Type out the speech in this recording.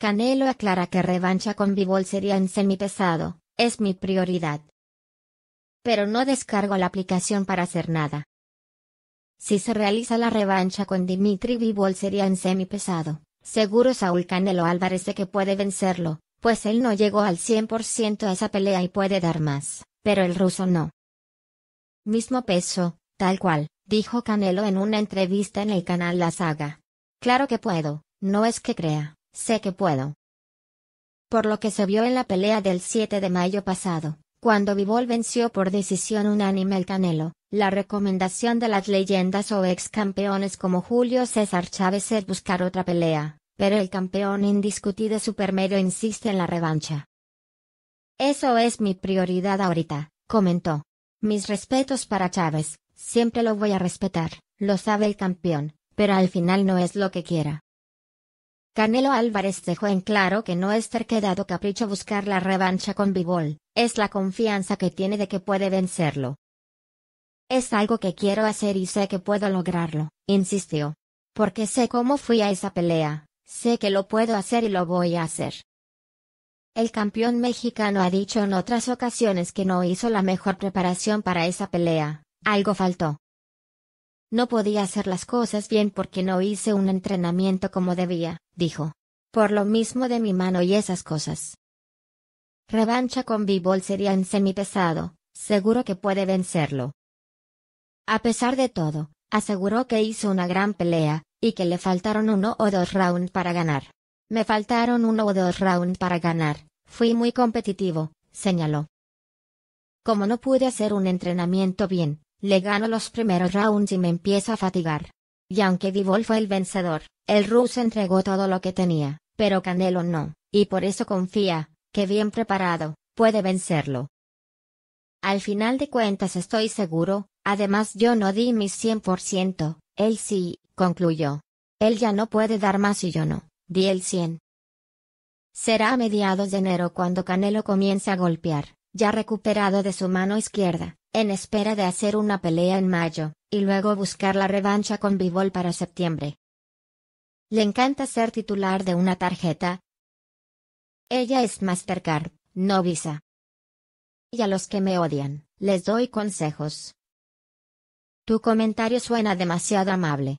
Canelo aclara que revancha con Bivol sería en semipesado, es mi prioridad. Pero no descargo la aplicación para hacer nada. Si se realiza la revancha con Dimitri Bivol sería en semipesado, seguro Saúl Canelo Álvarez de que puede vencerlo, pues él no llegó al 100% a esa pelea y puede dar más, pero el ruso no. Mismo peso, tal cual, dijo Canelo en una entrevista en el canal La Saga. Claro que puedo, no es que crea. Sé que puedo. Por lo que se vio en la pelea del 7 de mayo pasado, cuando Bivol venció por decisión unánime el Canelo, la recomendación de las leyendas o ex campeones como Julio César Chávez es buscar otra pelea, pero el campeón indiscutido supermedio insiste en la revancha. Eso es mi prioridad ahorita, comentó. Mis respetos para Chávez, siempre lo voy a respetar, lo sabe el campeón, pero al final no es lo que quiera. Canelo Álvarez dejó en claro que no es terquedad capricho buscar la revancha con Bivol, es la confianza que tiene de que puede vencerlo. Es algo que quiero hacer y sé que puedo lograrlo, insistió. Porque sé cómo fui a esa pelea, sé que lo puedo hacer y lo voy a hacer. El campeón mexicano ha dicho en otras ocasiones que no hizo la mejor preparación para esa pelea, algo faltó, no podía hacer las cosas bien porque no hice un entrenamiento como debía, dijo. Por lo mismo de mi mano y esas cosas. Revancha con B-Ball sería en semipesado, seguro que puede vencerlo. A pesar de todo, aseguró que hizo una gran pelea, y que le faltaron uno o dos rounds para ganar. Me faltaron uno o dos rounds para ganar, fui muy competitivo, señaló. Como no pude hacer un entrenamiento bien, le gano los primeros rounds y me empiezo a fatigar. Y aunque Divol fue el vencedor, el ruso entregó todo lo que tenía, pero Canelo no, y por eso confía, que bien preparado, puede vencerlo. Al final de cuentas estoy seguro, además yo no di mi 100%, él sí, concluyó. Él ya no puede dar más y yo no, di el 100. Será a mediados de enero cuando Canelo comience a golpear, ya recuperado de su mano izquierda, en espera de hacer una pelea en mayo, y luego buscar la revancha con Bivol para septiembre. Le encanta ser titular de una tarjeta. Ella es Mastercard, no Visa. Y a los que me odian, les doy consejos. Tu comentario suena demasiado amable.